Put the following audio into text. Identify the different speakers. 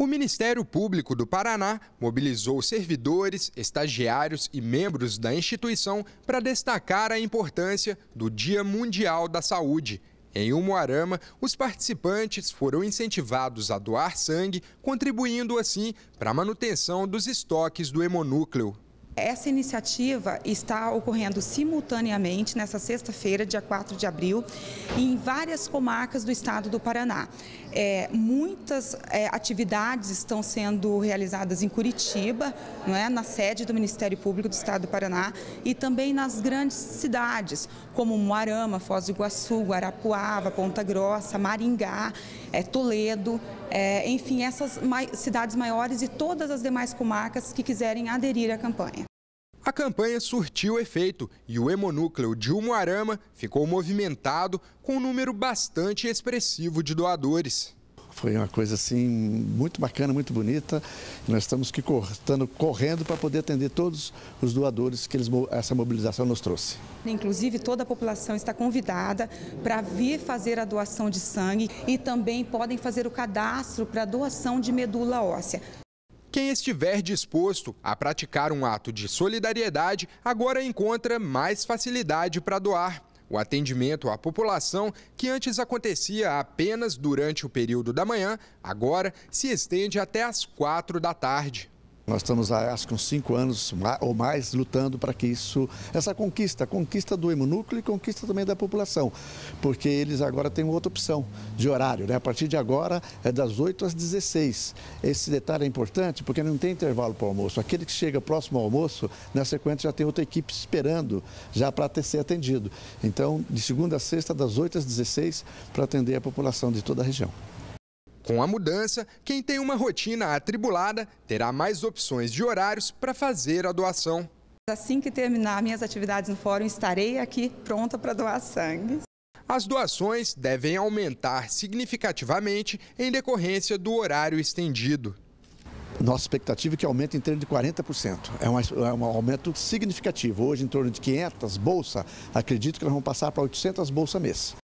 Speaker 1: O Ministério Público do Paraná mobilizou servidores, estagiários e membros da instituição para destacar a importância do Dia Mundial da Saúde. Em Umuarama, os participantes foram incentivados a doar sangue, contribuindo assim para a manutenção dos estoques do hemonúcleo.
Speaker 2: Essa iniciativa está ocorrendo simultaneamente nessa sexta-feira, dia 4 de abril, em várias comarcas do estado do Paraná. É, muitas é, atividades estão sendo realizadas em Curitiba, não é, na sede do Ministério Público do Estado do Paraná, e também nas grandes cidades, como Moarama, Foz do Iguaçu, Guarapuava, Ponta Grossa, Maringá, é, Toledo, é, enfim, essas mai cidades maiores e todas as demais comarcas que quiserem aderir à campanha.
Speaker 1: A campanha surtiu efeito e o hemonúcleo de Umuarama ficou movimentado com um número bastante expressivo de doadores.
Speaker 3: Foi uma coisa assim muito bacana, muito bonita. Nós estamos que cortando, correndo para poder atender todos os doadores que eles, essa mobilização nos trouxe.
Speaker 2: Inclusive, toda a população está convidada para vir fazer a doação de sangue e também podem fazer o cadastro para doação de medula óssea.
Speaker 1: Quem estiver disposto a praticar um ato de solidariedade agora encontra mais facilidade para doar. O atendimento à população, que antes acontecia apenas durante o período da manhã, agora se estende até às quatro da tarde.
Speaker 3: Nós estamos, acho que uns cinco anos ou mais lutando para que isso, essa conquista, conquista do hemonúcleo e conquista também da população, porque eles agora têm outra opção de horário, né? A partir de agora é das 8 às 16. Esse detalhe é importante porque não tem intervalo para o almoço. Aquele que chega próximo ao almoço, na sequência já tem outra equipe esperando já para ser atendido. Então, de segunda a sexta, das 8 às 16, para atender a população de toda a região.
Speaker 1: Com a mudança, quem tem uma rotina atribulada terá mais opções de horários para fazer a doação.
Speaker 2: Assim que terminar minhas atividades no fórum, estarei aqui pronta para doar sangue.
Speaker 1: As doações devem aumentar significativamente em decorrência do horário estendido.
Speaker 3: Nossa expectativa é que aumente em torno de 40%. É, é um aumento significativo. Hoje, em torno de 500 bolsas, acredito que nós vamos passar para 800 bolsas mês.